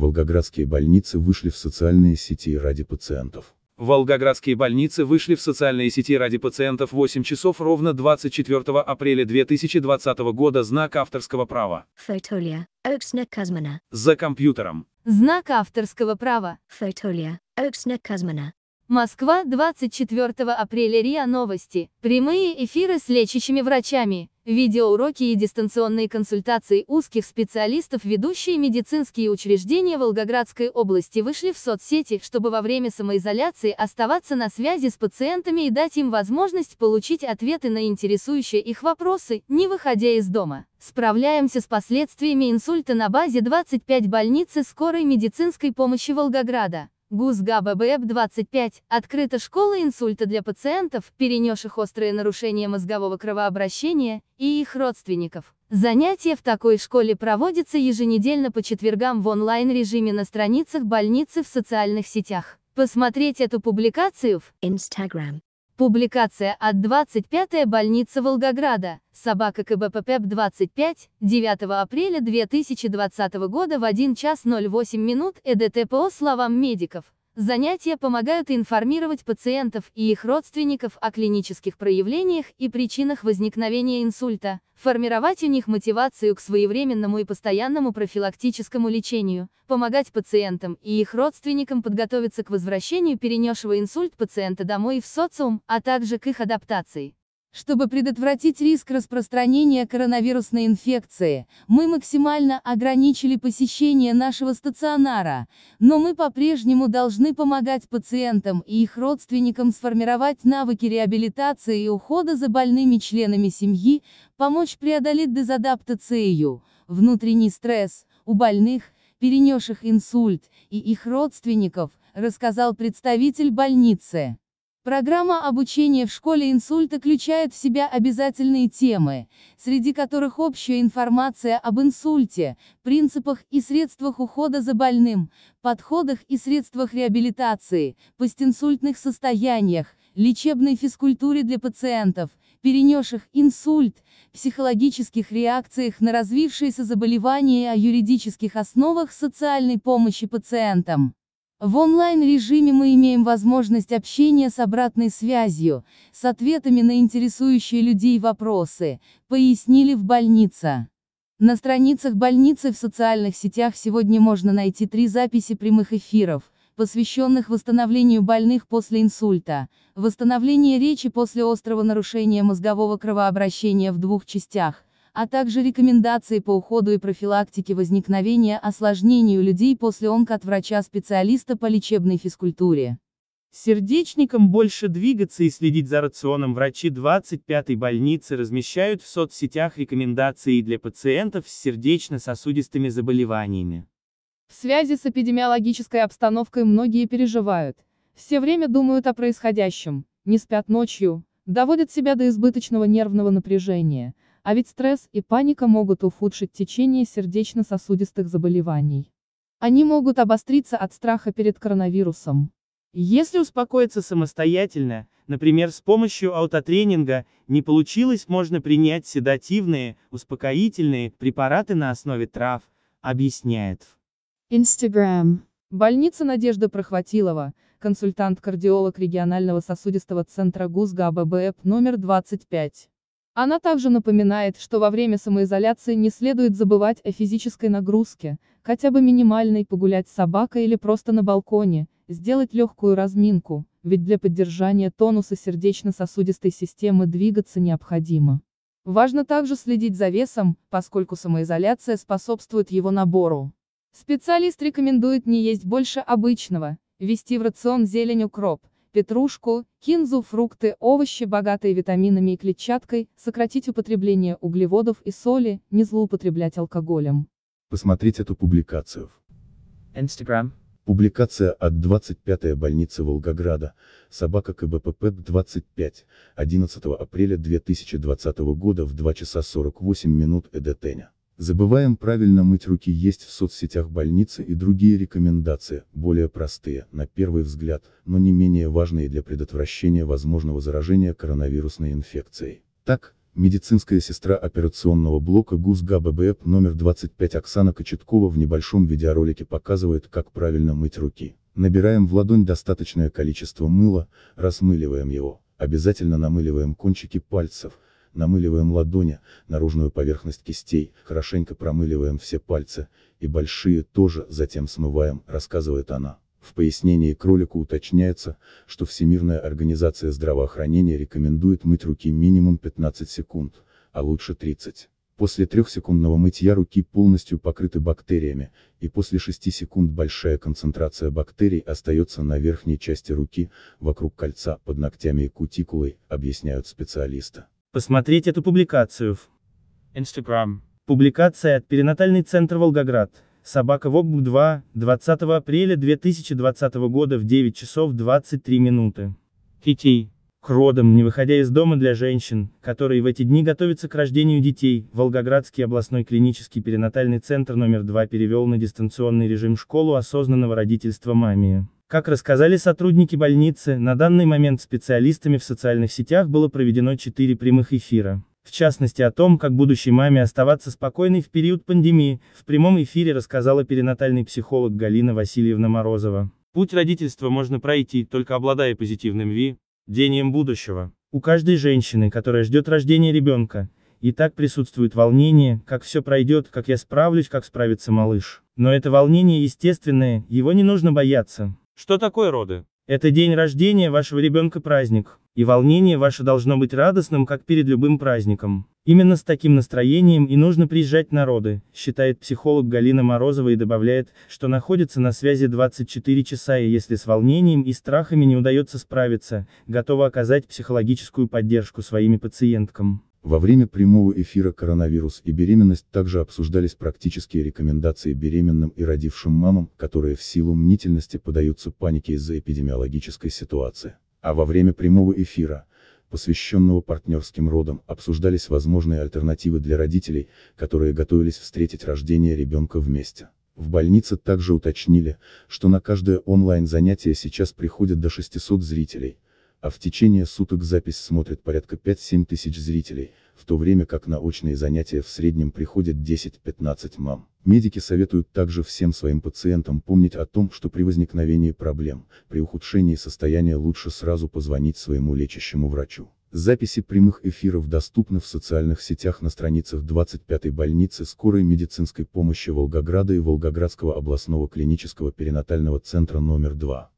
Волгоградские больницы вышли в социальные сети ради пациентов. Волгоградские больницы вышли в социальные сети ради пациентов 8 часов ровно 24 апреля 2020 года знак авторского права. Фотолия, Оксна Казмана. За компьютером. Знак авторского права. Фотолия, Оксна Казмана. Москва, 24 апреля РИА Новости. Прямые эфиры с лечащими врачами. Видеоуроки и дистанционные консультации узких специалистов ведущие медицинские учреждения Волгоградской области вышли в соцсети, чтобы во время самоизоляции оставаться на связи с пациентами и дать им возможность получить ответы на интересующие их вопросы, не выходя из дома. Справляемся с последствиями инсульта на базе 25 больницы скорой медицинской помощи Волгограда гус габ 25 открыта школа инсульта для пациентов, перенесших острые нарушения мозгового кровообращения, и их родственников. Занятия в такой школе проводятся еженедельно по четвергам в онлайн-режиме на страницах больницы в социальных сетях. Посмотреть эту публикацию в Instagram. Публикация от 25-я больница Волгограда, собака КБПП 25, 9 апреля 2020 года в 1 час 08 минут ЭДТ по словам медиков. Занятия помогают информировать пациентов и их родственников о клинических проявлениях и причинах возникновения инсульта, формировать у них мотивацию к своевременному и постоянному профилактическому лечению, помогать пациентам и их родственникам подготовиться к возвращению перенесшего инсульт пациента домой и в социум, а также к их адаптации. Чтобы предотвратить риск распространения коронавирусной инфекции, мы максимально ограничили посещение нашего стационара, но мы по-прежнему должны помогать пациентам и их родственникам сформировать навыки реабилитации и ухода за больными членами семьи, помочь преодолеть дезадаптацию, внутренний стресс, у больных, перенесших инсульт, и их родственников, рассказал представитель больницы. Программа обучения в школе инсульта включает в себя обязательные темы, среди которых общая информация об инсульте, принципах и средствах ухода за больным, подходах и средствах реабилитации, постинсультных состояниях, лечебной физкультуре для пациентов, перенесших инсульт, психологических реакциях на развившееся заболевание и а о юридических основах социальной помощи пациентам. В онлайн-режиме мы имеем возможность общения с обратной связью, с ответами на интересующие людей вопросы, пояснили в больнице. На страницах больницы в социальных сетях сегодня можно найти три записи прямых эфиров, посвященных восстановлению больных после инсульта, восстановление речи после острого нарушения мозгового кровообращения в двух частях, а также рекомендации по уходу и профилактике возникновения осложнений у людей после онк от врача-специалиста по лечебной физкультуре. Сердечникам больше двигаться и следить за рационом врачи 25-й больницы размещают в соцсетях рекомендации для пациентов с сердечно-сосудистыми заболеваниями. В связи с эпидемиологической обстановкой многие переживают. Все время думают о происходящем, не спят ночью, доводят себя до избыточного нервного напряжения, а ведь стресс и паника могут ухудшить течение сердечно-сосудистых заболеваний. Они могут обостриться от страха перед коронавирусом. Если успокоиться самостоятельно, например, с помощью аутотренинга, не получилось, можно принять седативные, успокоительные препараты на основе трав, объясняет. Instagram. Больница Надежда Прохватилова, консультант-кардиолог регионального сосудистого центра ГУСГА ББЭП номер 25. Она также напоминает, что во время самоизоляции не следует забывать о физической нагрузке, хотя бы минимальной, погулять с собакой или просто на балконе, сделать легкую разминку, ведь для поддержания тонуса сердечно-сосудистой системы двигаться необходимо. Важно также следить за весом, поскольку самоизоляция способствует его набору. Специалист рекомендует не есть больше обычного, ввести в рацион зелень укроп, петрушку, кинзу, фрукты, овощи, богатые витаминами и клетчаткой, сократить употребление углеводов и соли, не злоупотреблять алкоголем. Посмотреть эту публикацию. в Instagram. Публикация от 25-й больницы Волгограда, собака КБПП 25, 11 апреля 2020 года в 2 часа 48 минут ЭДТня. Забываем правильно мыть руки есть в соцсетях больницы и другие рекомендации, более простые, на первый взгляд, но не менее важные для предотвращения возможного заражения коронавирусной инфекцией. Так, медицинская сестра операционного блока ГУС ГАББЭП номер 25 Оксана Кочеткова в небольшом видеоролике показывает, как правильно мыть руки. Набираем в ладонь достаточное количество мыла, размыливаем его, обязательно намыливаем кончики пальцев, намыливаем ладони, наружную поверхность кистей, хорошенько промыливаем все пальцы, и большие тоже, затем смываем, рассказывает она. В пояснении к ролику уточняется, что Всемирная организация здравоохранения рекомендует мыть руки минимум 15 секунд, а лучше 30. После трехсекундного мытья руки полностью покрыты бактериями, и после 6 секунд большая концентрация бактерий остается на верхней части руки, вокруг кольца, под ногтями и кутикулой, объясняют специалисты. Посмотреть эту публикацию в Instagram. Публикация от перинатальный центр Волгоград. Собака Вокбук 2, 20 апреля 2020 года в 9 часов 23 минуты. PT. К родам, не выходя из дома для женщин, которые в эти дни готовятся к рождению детей, Волгоградский областной клинический перинатальный центр номер 2 перевел на дистанционный режим школу осознанного родительства мамии. Как рассказали сотрудники больницы, на данный момент специалистами в социальных сетях было проведено 4 прямых эфира. В частности о том, как будущей маме оставаться спокойной в период пандемии, в прямом эфире рассказала перинатальный психолог Галина Васильевна Морозова. Путь родительства можно пройти, только обладая позитивным ви, дением будущего. У каждой женщины, которая ждет рождения ребенка, и так присутствует волнение, как все пройдет, как я справлюсь, как справится малыш. Но это волнение естественное, его не нужно бояться. Что такое роды? Это день рождения вашего ребенка праздник, и волнение ваше должно быть радостным, как перед любым праздником. Именно с таким настроением и нужно приезжать на роды, считает психолог Галина Морозова и добавляет, что находится на связи 24 часа и если с волнением и страхами не удается справиться, готова оказать психологическую поддержку своими пациенткам. Во время прямого эфира «Коронавирус и беременность» также обсуждались практические рекомендации беременным и родившим мамам, которые в силу мнительности подаются панике из-за эпидемиологической ситуации. А во время прямого эфира, посвященного партнерским родам, обсуждались возможные альтернативы для родителей, которые готовились встретить рождение ребенка вместе. В больнице также уточнили, что на каждое онлайн занятие сейчас приходит до 600 зрителей – а в течение суток запись смотрит порядка 5-7 тысяч зрителей, в то время как на очные занятия в среднем приходят 10-15 мам. Медики советуют также всем своим пациентам помнить о том, что при возникновении проблем, при ухудшении состояния лучше сразу позвонить своему лечащему врачу. Записи прямых эфиров доступны в социальных сетях на страницах 25-й больницы скорой медицинской помощи Волгограда и Волгоградского областного клинического перинатального центра номер 2.